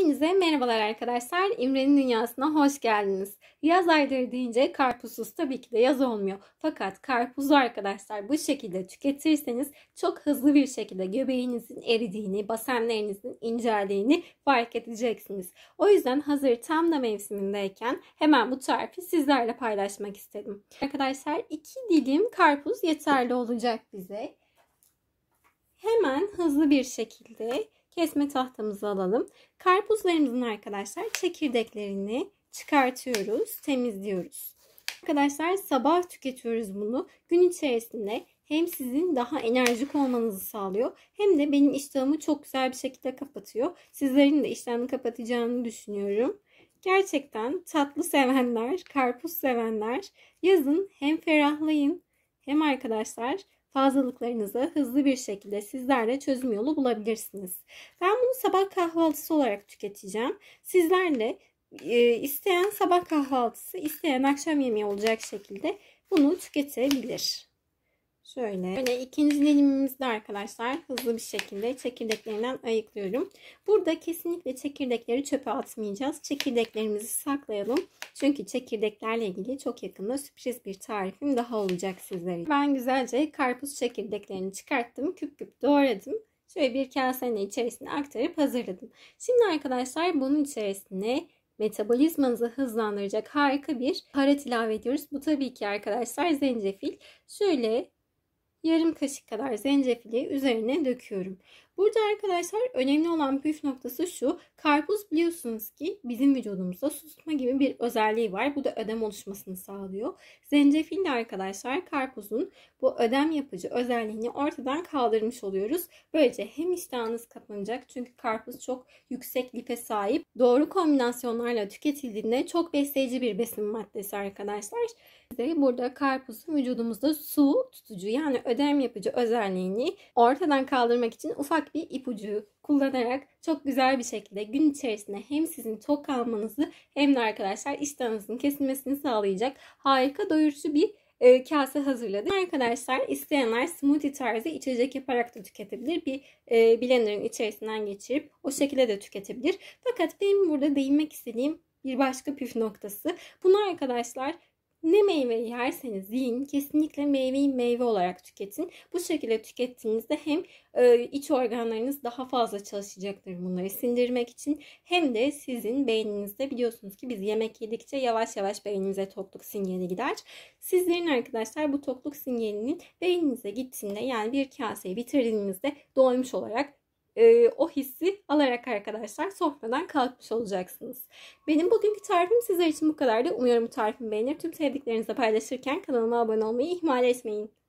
Hepinize merhabalar arkadaşlar. İmre'nin dünyasına hoş geldiniz. Yaz ayları deyince karpuzsuz tabii ki de yaz olmuyor. Fakat karpuzu arkadaşlar bu şekilde tüketirseniz çok hızlı bir şekilde göbeğinizin eridiğini, basenlerinizin inceldiğini fark edeceksiniz. O yüzden hazır tam da mevsimindeyken hemen bu tarifi sizlerle paylaşmak istedim. Arkadaşlar iki dilim karpuz yeterli olacak bize. Hemen hızlı bir şekilde kesme tahtamızı alalım. Karpuzlarımızın arkadaşlar çekirdeklerini çıkartıyoruz, temizliyoruz. Arkadaşlar sabah tüketiyoruz bunu. Gün içerisinde hem sizin daha enerjik olmanızı sağlıyor hem de benim iştahımı çok güzel bir şekilde kapatıyor. Sizlerin de iştahını kapatacağını düşünüyorum. Gerçekten tatlı sevenler, karpuz sevenler yazın hem ferahlayın hem arkadaşlar fazlalıklarınızı hızlı bir şekilde sizler de çözüm yolu bulabilirsiniz. Ben bunu sabah kahvaltısı olarak tüketeceğim. Sizler de e, isteyen sabah kahvaltısı, isteyen akşam yemeği olacak şekilde bunu tüketebilir. Şöyle. Böyle ikinci dilimimizde arkadaşlar hızlı bir şekilde çekirdeklerinden ayıklıyorum. Burada kesinlikle çekirdekleri çöpe atmayacağız. Çekirdeklerimizi saklayalım. Çünkü çekirdeklerle ilgili çok yakında sürpriz bir tarifim daha olacak sizlere. Ben güzelce karpuz çekirdeklerini çıkarttım. Küp küp doğradım. Şöyle bir kasenin içerisine aktarıp hazırladım. Şimdi arkadaşlar bunun içerisine metabolizmanızı hızlandıracak harika bir baharat ilave ediyoruz. Bu tabii ki arkadaşlar zencefil. Şöyle yarım kaşık kadar zencefili üzerine döküyorum. Burada arkadaşlar önemli olan püf noktası şu. Karpuz biliyorsunuz ki bizim vücudumuzda susma gibi bir özelliği var. Bu da ödem oluşmasını sağlıyor. Zencefil de arkadaşlar karpuzun bu ödem yapıcı özelliğini ortadan kaldırmış oluyoruz. Böylece hem iştahınız kapanacak çünkü karpuz çok yüksek life sahip. Doğru kombinasyonlarla tüketildiğinde çok besleyici bir besin maddesi arkadaşlar. Burada karpuzun vücudumuzda su tutucu yani ödem yapıcı özelliğini ortadan kaldırmak için ufak bir ipucu kullanarak çok güzel bir şekilde gün içerisinde hem sizin tok kalmanızı hem de arkadaşlar iştahınızın kesilmesini sağlayacak harika doyurucu bir e, kase hazırladım. Arkadaşlar isteyenler smoothie tarzı içecek yaparak da tüketebilir. Bir e, blenderın içerisinden geçirip o şekilde de tüketebilir. Fakat benim burada değinmek istediğim bir başka püf noktası. Bunu arkadaşlar ne meyve yerseniz yiyin kesinlikle meyveyi meyve olarak tüketin. Bu şekilde tükettiğinizde hem e, iç organlarınız daha fazla çalışacaktır bunları sindirmek için hem de sizin beyninizde biliyorsunuz ki biz yemek yedikçe yavaş yavaş beyninize tokluk sinyali gider. Sizlerin arkadaşlar bu tokluk sinyalinin beyninize gittiğinde yani bir kaseyi bitirdiğinizde doymuş olarak e, o hissi alarak arkadaşlar sofradan kalkmış olacaksınız. Benim bugünkü tarifim sizler için bu kadardı. Umarım bu tarifimi beğenir. Tüm sevdiklerinizle paylaşırken kanalıma abone olmayı ihmal etmeyin.